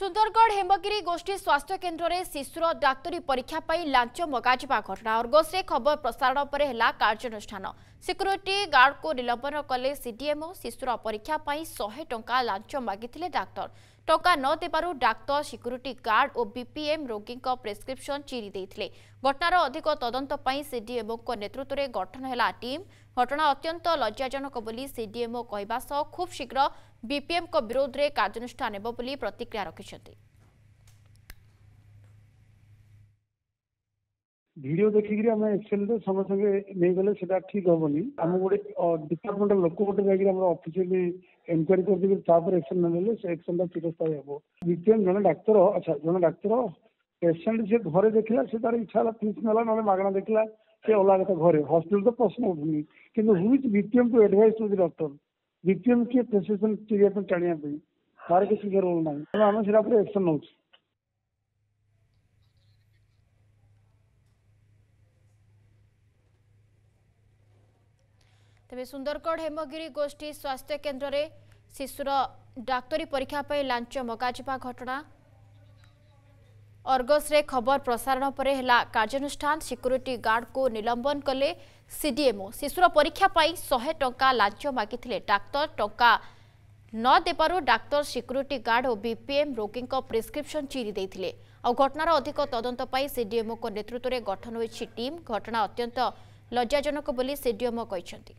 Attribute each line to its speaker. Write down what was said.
Speaker 1: सुन्दरगढ हेमगिरी गोष्ठी स्वास्थ्य केन्द्र में शिशुर डाक्तरी परीक्षा मगजना घटना अर्घश्रे खबर प्रसारण पर सिक्यूरीटी गार्ड को निलम्बन कले सीडीएमओ शिशुर परीक्षा टा डाक्तर ଟଙ୍କା ନ ଦେବାରୁ ଡାକ୍ତର ସିକ୍ୟୁରିଟି ଗାର୍ଡ ଓ ବିପିଏମ୍ ରୋଗୀଙ୍କ ପ୍ରେସ୍କ୍ରିପ୍ସନ ଚିରି ଦେଇଥିଲେ ଘଟଣାର ଅଧିକ ତଦନ୍ତ ପାଇଁ ସିଡିଏମ୍ଓଙ୍କ ନେତୃତ୍ୱରେ ଗଠନ ହେଲା ଟିମ୍ ଘଟଣା ଅତ୍ୟନ୍ତ ଲଜ୍ଜାଜନକ ବୋଲି ସିଡିଏମ୍ଓ କହିବା ସହ ଖୁବ୍ ଶୀଘ୍ର ବିପିଏମ୍ଙ୍କ ବିରୋଧରେ କାର୍ଯ୍ୟାନୁଷ୍ଠାନ ହେବ ବୋଲି ପ୍ରତିକ୍ରିୟା ରଖିଛନ୍ତି
Speaker 2: ଭିଡିଓ ଦେଖିକିରି ଆମେ ଏକ୍ସେଲରେ ସାଙ୍ଗେ ସାଙ୍ଗେ ନେଇଗଲେ ସେଇଟା ଠିକ୍ ହେବନି ଆମେ ଗୋଟେ ଡିପାର୍ଟମେଣ୍ଟ ଲୋକ ଗୋଟେ ଯାଇକିରି ଆମର ଅଫିସିଆଲି ଏନକ୍ୱାରି କରିଦେବେ ତାପରେ ଏକ୍ସନ୍ ନେଲେ ସେ ଏକ୍ସନ୍ଟା ଚିରସ୍ଥାୟୀ ହେବ ଦ୍ୱିତୀୟ ଜଣେ ଡାକ୍ତର ଆଚ୍ଛା ଜଣେ ଡାକ୍ତର ପେସେଣ୍ଟ ସେ ଘରେ ଦେଖିଲା ସେ ତାର ଇଚ୍ଛା ହେଲା ଫିସ୍ ନେଲା ନହେଲେ ମାଗଣା ଦେଖିଲା ସେ ଅଲଗା କଥା ଘରେ ହସ୍ପିଟାଲ ତ ପ୍ରଶ୍ନ ଉଠୁନି କିନ୍ତୁ which victim to advise to the doctor victim କିଏ ପ୍ରେସକ୍ରିପସନ୍ କରିବା ପାଇଁ ଟାଣିବା ପାଇଁ ତାର କିଛି ରୋଲ୍ ନାହିଁ ତେଣୁ ଆମେ ସେଇଟା ଉପରେ ଆକ୍ସନ୍ ନେଉଛୁ
Speaker 1: ତେବେ ସୁନ୍ଦରଗଡ଼ ହେମଗିରି ଗୋଷ୍ଠୀ ସ୍ୱାସ୍ଥ୍ୟ କେନ୍ଦ୍ରରେ ଶିଶୁର ଡାକ୍ତରୀ ପରୀକ୍ଷା ପାଇଁ ଲାଞ୍ଚ ମଗାଯିବା ଘଟଣା ଅର୍ଗସରେ ଖବର ପ୍ରସାରଣ ପରେ ହେଲା କାର୍ଯ୍ୟାନୁଷ୍ଠାନ ସିକ୍ୟୁରିଟି ଗାର୍ଡକୁ ନିଲମ୍ବନ କଲେ ସିଡିଏମ୍ଓ ଶିଶୁର ପରୀକ୍ଷା ପାଇଁ ଶହେ ଟଙ୍କା ଲାଞ୍ଚ ମାଗିଥିଲେ ଡାକ୍ତର ଟଙ୍କା ନ ଦେବାରୁ ଡାକ୍ତର ସିକ୍ୟୁରିଟି ଗାର୍ଡ ଓ ବିପିଏମ୍ ରୋଗୀଙ୍କ ପ୍ରେସ୍କ୍ରିପ୍ସନ୍ ଚିରି ଦେଇଥିଲେ ଆଉ ଘଟଣାର ଅଧିକ ତଦନ୍ତ ପାଇଁ ସିଡିଏମ୍ଓଙ୍କ ନେତୃତ୍ୱରେ ଗଠନ ହୋଇଛି ଟିମ୍ ଘଟଣା ଅତ୍ୟନ୍ତ ଲଜ୍ଜାଜନକ ବୋଲି ସିଡିଏମ୍ଓ କହିଛନ୍ତି